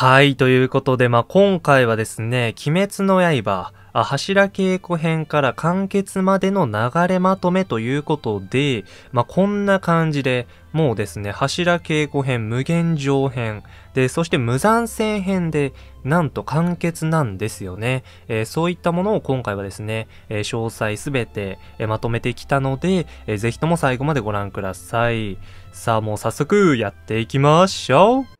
はい、ということで、まあ、今回はですね、鬼滅の刃、あ柱稽古編から完結までの流れまとめということで、まあ、こんな感じで、もうですね、柱稽古編、無限上編、で、そして無残戦編で、なんと完結なんですよね。えー、そういったものを今回はですね、えー、詳細すべて、えー、まとめてきたので、えー、ぜひとも最後までご覧ください。さあ、もう早速やっていきましょう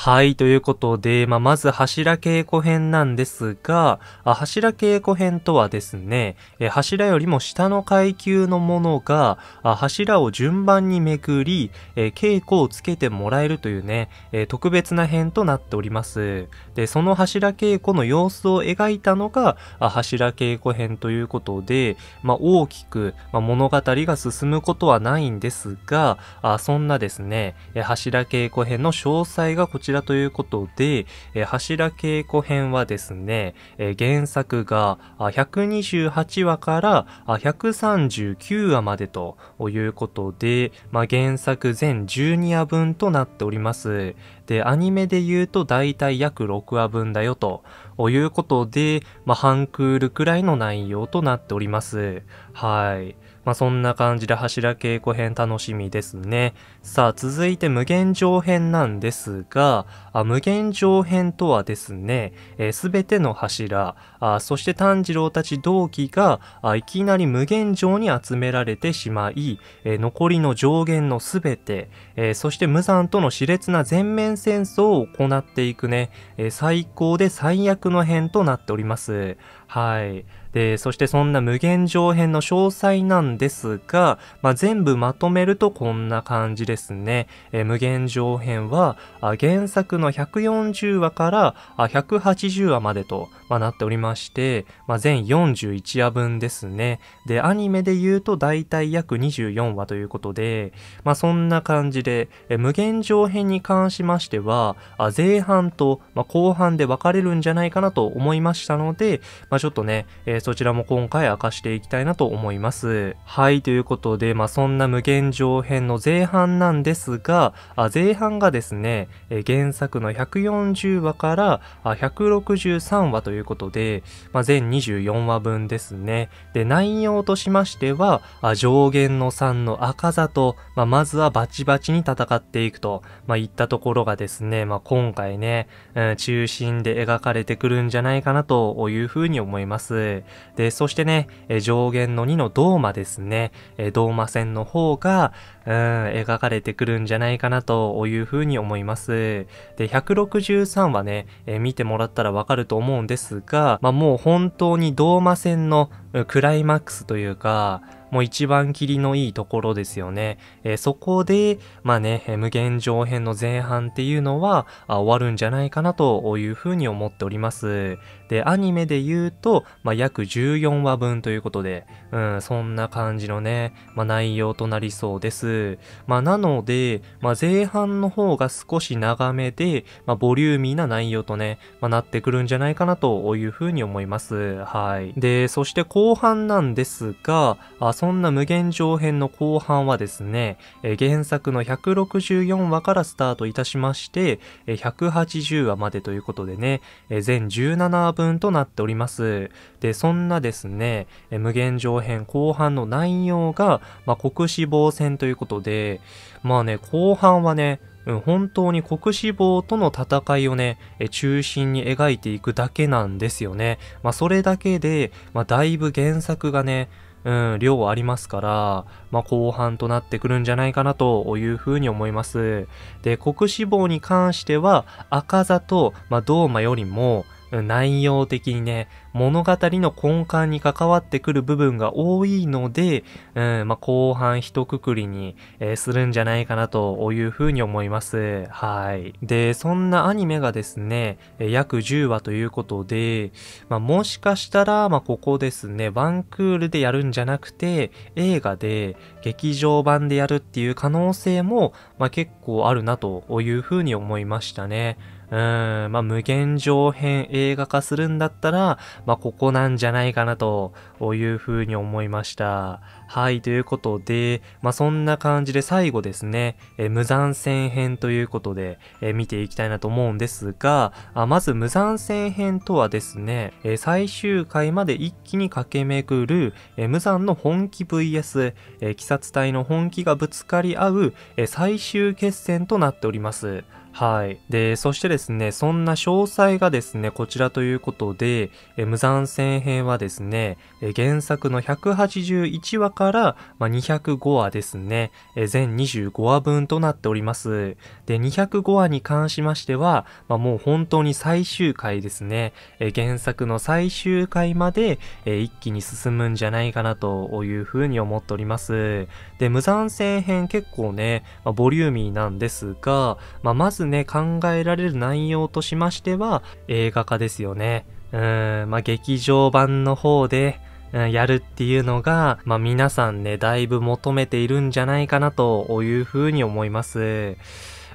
はい、ということで、まあ、まず柱稽古編なんですが、あ柱稽古編とはですね、え柱よりも下の階級のものが、あ柱を順番にめくり、え稽古をつけてもらえるというね、え特別な編となっております。で、その柱稽古の様子を描いたのが、あ柱稽古編ということで、まあ、大きく、ま物語が進むことはないんですが、あそんなですね、え柱稽古編の詳細がこちらちらということで、えー、柱稽古編はですね、えー、原作が128話から139話までということで、まあ、原作全12話分となっております。で、アニメで言うと大体約6話分だよということで、まあ、半クールくらいの内容となっております。はい。まあ、そんな感じで柱稽古編楽しみですね。さあ、続いて無限上編なんですが、あ無限上編とはですね、す、え、べ、ての柱あ、そして炭治郎たち同期があいきなり無限上に集められてしまい、え残りの上限のすべて、えそして無惨との熾烈な全面戦争を行っていくね、え最高で最悪の編となっております。はい。で、そしてそんな無限上編の詳細なんですが、まあ、全部まとめるとこんな感じですね。え無限上編はあ、原作の140話からあ180話までと、まあ、なっておりまして、まあ、全41話分ですね。で、アニメで言うと大体約24話ということで、まあ、そんな感じで、え無限上編に関しましては、あ前半と、ま後半で分かれるんじゃないかなと思いましたので、まあ、ちょっとね、えー、そちらも今回明かしていきたいなと思います。はい、ということで、まあ、そんな無限上編の前半なんですが、あ前半がですね、えー、原作の140話からあ163話ということで、まあ、全24話分ですね。で、内容としましては、あ上限の3の赤座と、まあ、まずはバチバチに戦っていくと、まあ、いったところがですね、まあ、今回ね、うん、中心で描かれてくるんじゃないかなというふうに思います。思います。で、そしてね、上限の2のドーマですね、ドーマ戦の方が、うん、描かれてくるんじゃないかなというふうに思います。で、163はね、見てもらったらわかると思うんですが、まあ、もう本当にドーマ戦のクライマックスというか、もう一番霧のいいところですよね。えー、そこで、まあね、無限上編の前半っていうのは終わるんじゃないかなというふうに思っております。で、アニメで言うと、まあ、約14話分ということで、うん、そんな感じのね、まあ、内容となりそうです。まあ、なので、まあ、前半の方が少し長めで、まあ、ボリューミーな内容とね、まあ、なってくるんじゃないかなというふうに思います。はい。で、そして後半なんですが、あそんな無限上編の後半はですね、えー、原作の164話からスタートいたしまして、えー、180話までということでね、えー、全17話分となっております。で、そんなですね、えー、無限上編後半の内容が、まあ、国死亡戦ということで、まあね、後半はね、本当に国死亡との戦いをね、中心に描いていくだけなんですよね。まあ、それだけで、まあ、だいぶ原作がね、うん、量はありますから、まあ、後半となってくるんじゃないかなというふうに思います。で、黒志望に関しては、赤座と、まあ、ドーマよりも、内容的にね、物語の根幹に関わってくる部分が多いので、うんまあ、後半一括りに、えするんじゃないかなというふうに思います。はい。で、そんなアニメがですね、約10話ということで、まあ、もしかしたら、まあ、ここですね、ワンクールでやるんじゃなくて、映画で劇場版でやるっていう可能性も、まあ、結構あるなというふうに思いましたね。うん、まあ、無限上編映画化するんだったら、まあ、ここなんじゃないかなというふうに思いました。はい、ということで、まあ、そんな感じで最後ですね、え無残戦編ということで、え見ていきたいなと思うんですが、あまず無残戦編とはですね、え最終回まで一気に駆け巡る、え無残の本気 VS、え鬼殺隊の本気がぶつかり合う、え最終決戦となっております。はい。で、そしてですね、そんな詳細がですね、こちらということで、え無残戦編はですね、え原作の181話から、まあ、205話ですね、え全25話分となっております。で、205話に関しましては、まあ、もう本当に最終回ですね、え原作の最終回まで、え一気に進むんじゃないかなというふうに思っております。で、無残戦編結構ね、まあ、ボリューミーなんですが、まあ、まずね、考えられる内容としましては、映画化ですよね。うん、まあ、劇場版の方で、うん、やるっていうのが、まあ、皆さんね、だいぶ求めているんじゃないかなというふうに思います。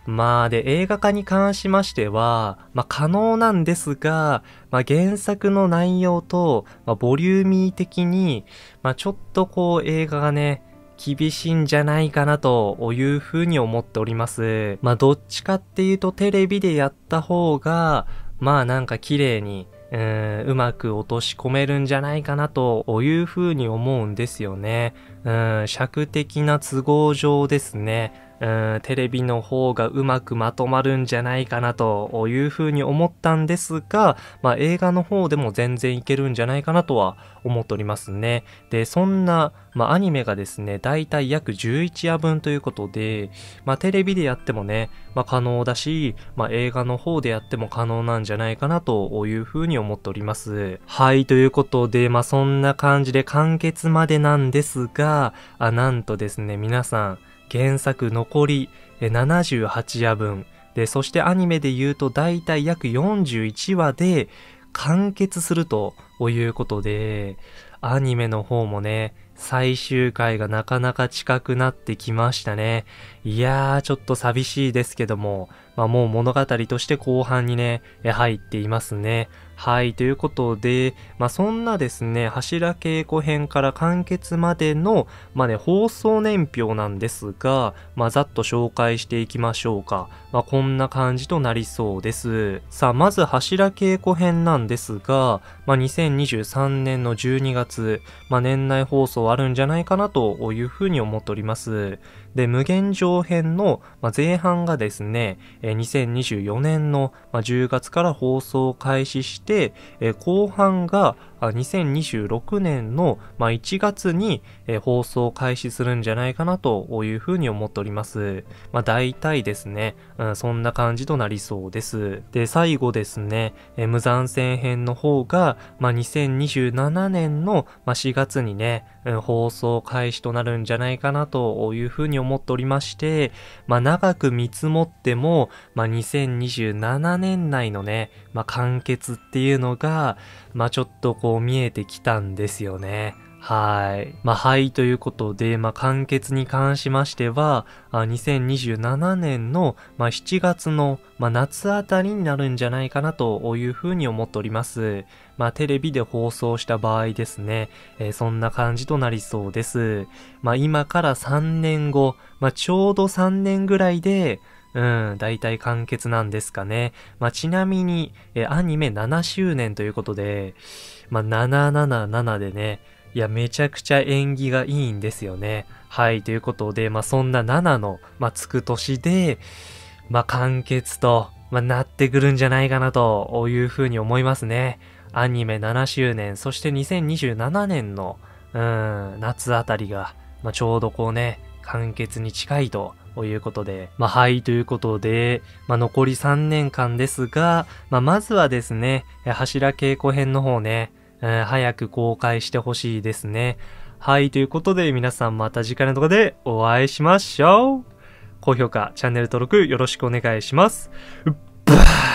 まあで、映画化に関しましては、まあ可能なんですが、まあ原作の内容と、まあボリューミー的に、まあちょっとこう映画がね、厳しいんじゃないかなというふうに思っております。まあどっちかっていうとテレビでやった方が、まあなんか綺麗にうんうまく落とし込めるんじゃないかなというふうに思うんですよね。うん、尺的な都合上ですね。テレビの方がうまくまとまるんじゃないかなというふうに思ったんですが、まあ、映画の方でも全然いけるんじゃないかなとは思っておりますね。で、そんな、まあ、アニメがですね、だいたい約11夜分ということで、まあ、テレビでやってもね、まあ、可能だし、まあ、映画の方でやっても可能なんじゃないかなというふうに思っております。はい、ということで、まあ、そんな感じで完結までなんですが、あ、なんとですね、皆さん、原作残り78夜分でそしてアニメで言うと大体約41話で完結するということでアニメの方もね最終回がなかなか近くなってきましたね。いやー、ちょっと寂しいですけども、まあもう物語として後半にね、入っていますね。はい、ということで、まあ、そんなですね、柱稽古編から完結までの、まあね、放送年表なんですが、まあ、ざっと紹介していきましょうか。まあ、こんな感じとなりそうです。さあ、まず柱稽古編なんですが、まあ、2023年の12月、まあ、年内放送あるんじゃないかなというふうに思っております。で、無限上編の前半がですね、2024年の10月から放送開始して、後半が2026年の1月に放送開始するんじゃないかなというふうに思っております。まあ、大体ですね、うん、そんな感じとなりそうです。で、最後ですね、無残戦編の方が、まあ、2027年の4月にね、放送開始となるんじゃないかなというふうに思っておりまして、まあ、長く見積もっても、まあ、2027年内のね、まあ、完結っていうのが、まあ、ちょっとこう見えてきたんですよね。はい。まあ、はいということで、まあ、完結に関しましては、あ2027年の、まあ、7月の、まあ、夏あたりになるんじゃないかなというふうに思っております。まあ、テレビで放送した場合ですね、えー、そんな感じとなりそうです。まあ、今から3年後、まあ、ちょうど3年ぐらいで、うん、大体完結なんですかね。まあ、ちなみに、えー、アニメ7周年ということで、まあ、777でね、いや、めちゃくちゃ縁起がいいんですよね。はい、ということで、まあ、そんな7の、まあ、つく年で、まあ、完結と、まあ、なってくるんじゃないかなというふうに思いますね。アニメ7周年、そして2027年の、うん、夏あたりが、まあ、ちょうどこうね、完結に近いとということで、まあ、はいということで、まあ、残り3年間ですが、まあ、まずはですね、柱稽古編の方ね、えー、早く公開してほしいですね。はい、ということで皆さんまた次回の動画でお会いしましょう。高評価、チャンネル登録よろしくお願いします。うっばー